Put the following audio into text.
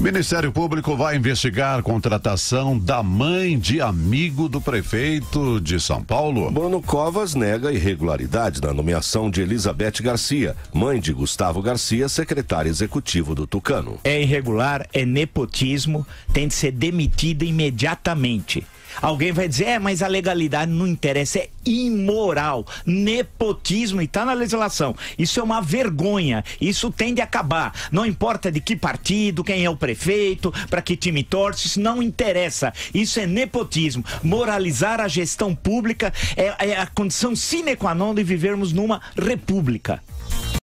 Ministério Público vai investigar a contratação da mãe de amigo do prefeito de São Paulo. Bruno Covas nega irregularidade na nomeação de Elizabeth Garcia, mãe de Gustavo Garcia, secretário executivo do Tucano. É irregular, é nepotismo, tem de ser demitida imediatamente. Alguém vai dizer, é, mas a legalidade não interessa, é imoral, nepotismo e está na legislação. Isso é uma vergonha, isso tem de acabar. Não importa de que partido, quem é o prefeito, para que time torce, isso não interessa. Isso é nepotismo. Moralizar a gestão pública é, é a condição sine qua non de vivermos numa república.